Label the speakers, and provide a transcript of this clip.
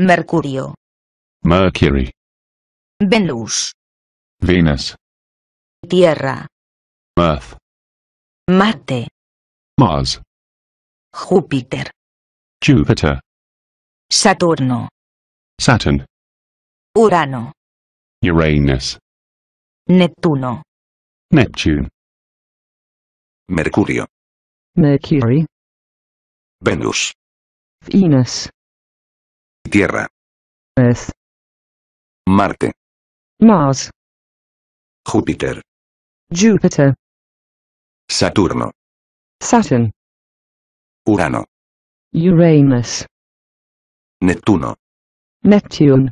Speaker 1: Mercurio. Mercury. Venus. Venus. Tierra. Earth. Marte. Mars. Júpiter. Júpiter. Saturno. Saturn. Urano. Uranus. Neptuno. Neptune. Mercurio. Mercury. Venus. Venus. Tierra. Earth. Marte. Mars. Júpiter. Júpiter. Saturno. Saturn. Urano. Uranus. Neptuno. Neptune.